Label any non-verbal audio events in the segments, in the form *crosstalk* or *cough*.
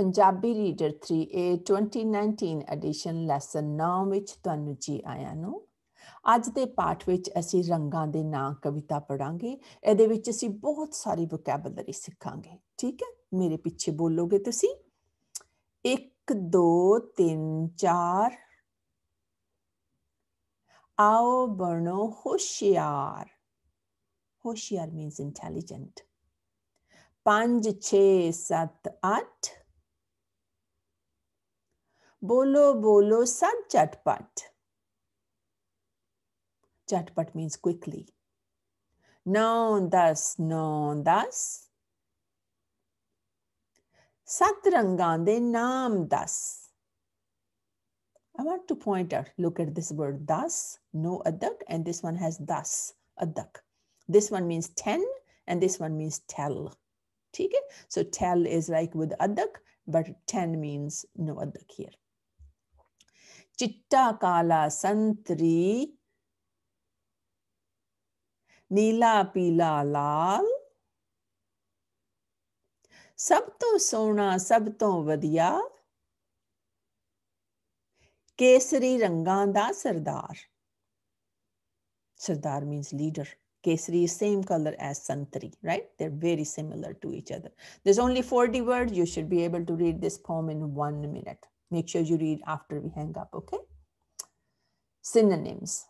Punjabi reader 3A 2019 edition lesson 9 ਵਿੱਚ ਤੁਹਾਨੂੰ ਜੀ ਆਇਆਂ ਨੂੰ ਅੱਜ ਦੇ ਪਾਠ ਵਿੱਚ ਅਸੀਂ ਰੰਗਾਂ ਦੇ ਨਾਂ ਕਵਿਤਾ ਪੜਾਂਗੇ ਇਹਦੇ ਵਿੱਚ ਅਸੀਂ ਬਹੁਤ ਸਾਰੀ ਵੋਕੈਬਲਰੀ ਸਿੱਖਾਂਗੇ ਠੀਕ ਹੈ ਮੇਰੇ ਪਿੱਛੇ ਬੋਲੋਗੇ ਤੁਸੀਂ 1 2 3 4 ਆਓ ਬਣੋ ਹੁਸ਼ਿਆਰ ਹੁਸ਼ਿਆਰ means intelligent 5 6 7 8 Bolo bolo sab chatpat. Chatpat means quickly. Noun das noun das. Satrangan de naam das. I want to point out, look at this word das, no adak, and this one has das, adak. This one means 10 and this one means tell. Okay? So tell is like with adak, but 10 means no adak here. चिट्टा काला संतरी नीला पीला लाल ਸਭ ਤੋਂ ਸੋਹਣਾ ਸਭ ਤੋਂ ਵਧੀਆ ਕੇਸਰੀ ਰੰਗਾਂ ਦਾ ਸਰਦਾਰ sardar means leader kesari same colour as santari right they are very similar to each other there is only 40 word you should be able to read this poem in 1 minute Make sure you read after we hang up, okay? Synonyms.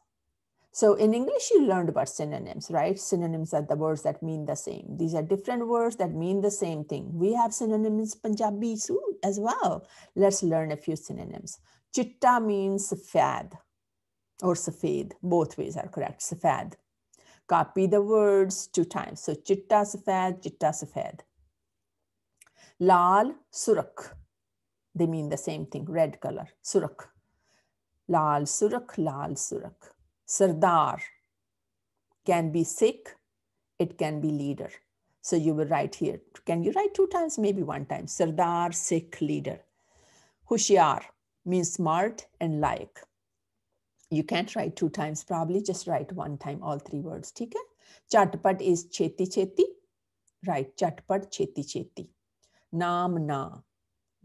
So in English, you learned about synonyms, right? Synonyms are the words that mean the same. These are different words that mean the same thing. We have synonyms Punjabi soon as well. Let's learn a few synonyms. Chitta means fad or safed. Both ways are correct, safad. Copy the words two times. So chitta safad, chitta safad. Lal surak. They mean the same thing, red color, surak. Lal surak, lal surak. Sardar can be Sikh, it can be leader. So you will write here. Can you write two times? Maybe one time. Sardar, Sikh, leader. Hushyar means smart and like. You can't write two times probably, just write one time, all three words, okay? Chatpat is cheti cheti, right? Chatpat, cheti cheti. Naam na,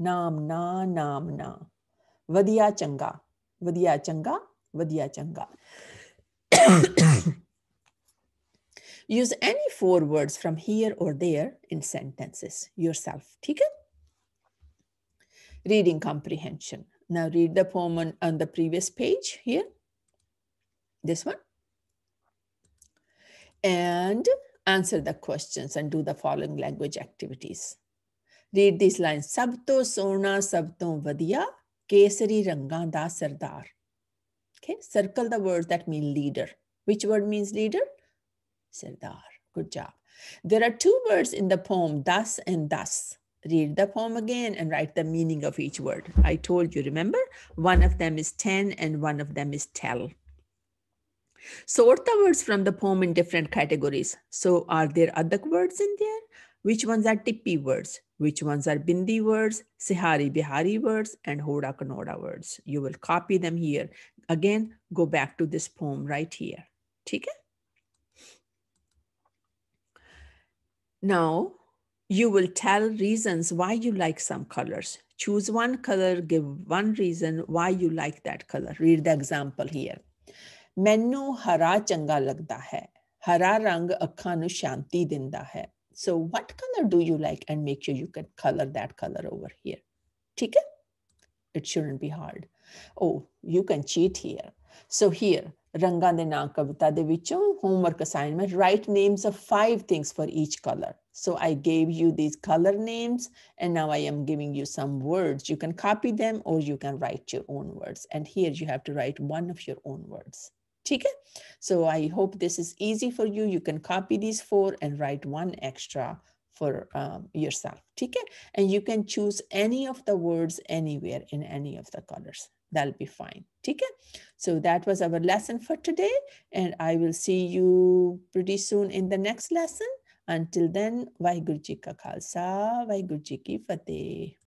ਨਾਮਨਾ ਨਾਮਨਾ vadiya changa, vadiya changa, vadiya changa. *coughs* use any four words from here or there in sentences yourself ठीक reading comprehension now read the poem on the previous page here this one and answer the questions and do the following language activities Read this line. ਸਭ ਤੋਂ ਸੋਹਣਾ ਸਭ ਤੋਂ ਵਧੀਆ ਕੇਸਰੀ Okay, circle the words that mean leader. Which word means leader? Sardar. Good job. There are two words in the poem, thus and thus. Read the poem again and write the meaning of each word. I told you, remember? One of them is 10 and one of them is tell. Sort the words from the poem in different categories. So are there other words in there? which ones are Tippi words, which ones are Bindi words, Sihari Bihari words, and Hoda Kanoda words. You will copy them here. Again, go back to this poem right here. Okay? Now, you will tell reasons why you like some colors. Choose one color, give one reason why you like that color. Read the example here. ਮੈਨੂੰ hara ਚੰਗਾ ਲੱਗਦਾ ਹੈ ਹਰਾ ਰੰਗ ਅੱਖਾਂ ਨੂੰ ਸ਼ਾਂਤੀ ਦਿੰਦਾ so what color do you like? And make sure you can color that color over here. Okay? It shouldn't be hard. Oh, you can cheat here. So here, ਰੰਗਾਂ ਦੇ ਨਾਂ ਕਵਿਤਾ ਦੇ ਵਿੱਚੋਂ homework assignment write names of five things for each So I gave you these color names and now I am giving you some words. You can copy them or you can write your own words. And here you have to write one of your own words. Okay, so I hope this is easy for you. You can copy these four and write one extra for um, yourself. Okay? And you can choose any of the words anywhere in any of the colors. That'll be fine. Okay? So that was our lesson for today. And I will see you pretty soon in the next lesson. Until then, Vaheguru Ji Ka Khalsa, Vaheguru Ji Ki Fateh.